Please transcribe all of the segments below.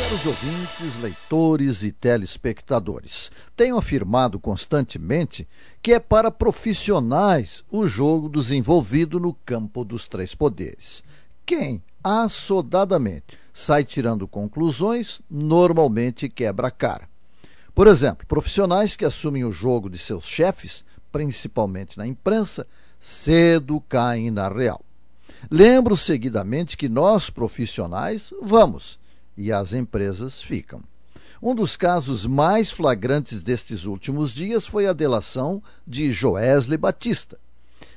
Caros ouvintes, leitores e telespectadores, tenho afirmado constantemente que é para profissionais o jogo desenvolvido no campo dos três poderes. Quem, assodadamente, sai tirando conclusões, normalmente quebra a cara. Por exemplo, profissionais que assumem o jogo de seus chefes, principalmente na imprensa, cedo caem na real. Lembro seguidamente que nós, profissionais, vamos e as empresas ficam. Um dos casos mais flagrantes destes últimos dias foi a delação de Joesley Batista.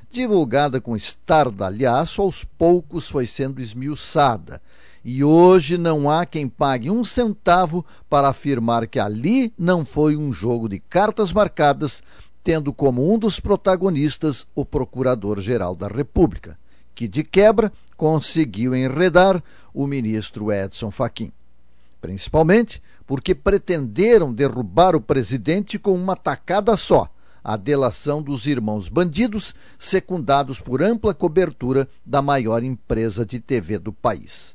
Divulgada com estardalhaço, aos poucos foi sendo esmiuçada. E hoje não há quem pague um centavo para afirmar que ali não foi um jogo de cartas marcadas, tendo como um dos protagonistas o Procurador-Geral da República, que de quebra conseguiu enredar o ministro Edson Fachin, principalmente porque pretenderam derrubar o presidente com uma tacada só, a delação dos irmãos bandidos, secundados por ampla cobertura da maior empresa de TV do país.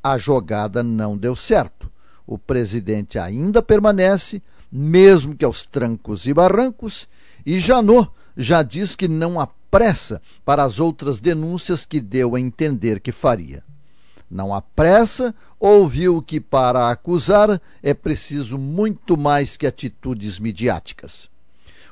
A jogada não deu certo. O presidente ainda permanece, mesmo que aos trancos e barrancos, e Janot já diz que não há pressa para as outras denúncias que deu a entender que faria. Não há pressa, ouviu que para acusar é preciso muito mais que atitudes midiáticas.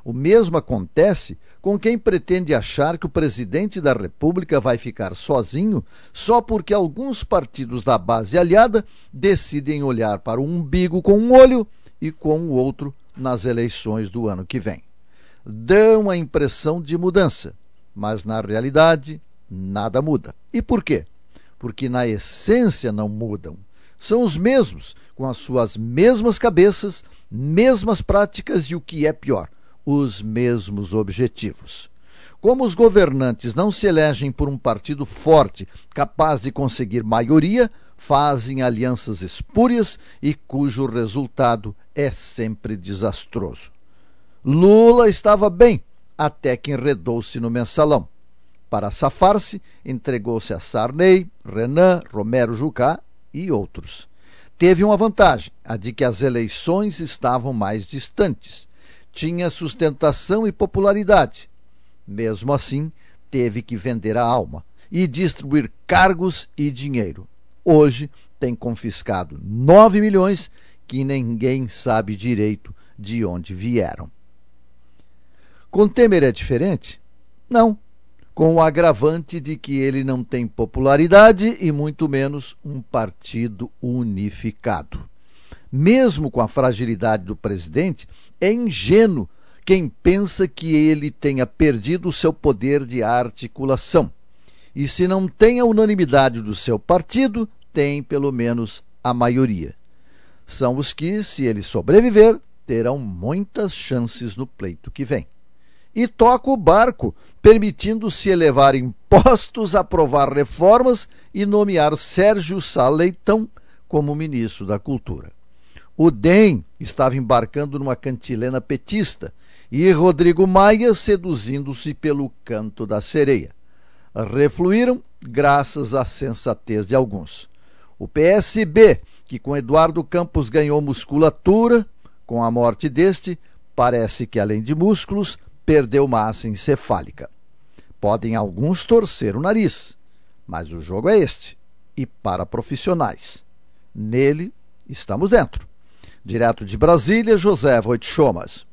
O mesmo acontece com quem pretende achar que o presidente da República vai ficar sozinho só porque alguns partidos da base aliada decidem olhar para o umbigo com um olho e com o outro nas eleições do ano que vem. Dão a impressão de mudança, mas na realidade nada muda. E por quê? Porque na essência não mudam. São os mesmos, com as suas mesmas cabeças, mesmas práticas e o que é pior, os mesmos objetivos. Como os governantes não se elegem por um partido forte, capaz de conseguir maioria, fazem alianças espúrias e cujo resultado é sempre desastroso. Lula estava bem até que enredou-se no mensalão. Para safar-se, entregou-se a Sarney, Renan, Romero Jucá e outros. Teve uma vantagem, a de que as eleições estavam mais distantes. Tinha sustentação e popularidade. Mesmo assim, teve que vender a alma e distribuir cargos e dinheiro. Hoje tem confiscado 9 milhões que ninguém sabe direito de onde vieram. Com Temer é diferente? Não. Com o agravante de que ele não tem popularidade e muito menos um partido unificado. Mesmo com a fragilidade do presidente, é ingênuo quem pensa que ele tenha perdido o seu poder de articulação. E se não tem a unanimidade do seu partido, tem pelo menos a maioria. São os que, se ele sobreviver, terão muitas chances no pleito que vem e toca o barco, permitindo-se elevar impostos, aprovar reformas e nomear Sérgio Saleitão como ministro da Cultura. O DEM estava embarcando numa cantilena petista e Rodrigo Maia seduzindo-se pelo canto da sereia. Refluíram graças à sensatez de alguns. O PSB, que com Eduardo Campos ganhou musculatura, com a morte deste, parece que além de músculos, perdeu massa encefálica. Podem alguns torcer o nariz, mas o jogo é este e para profissionais. Nele estamos dentro. Direto de Brasília, José Voitchomas.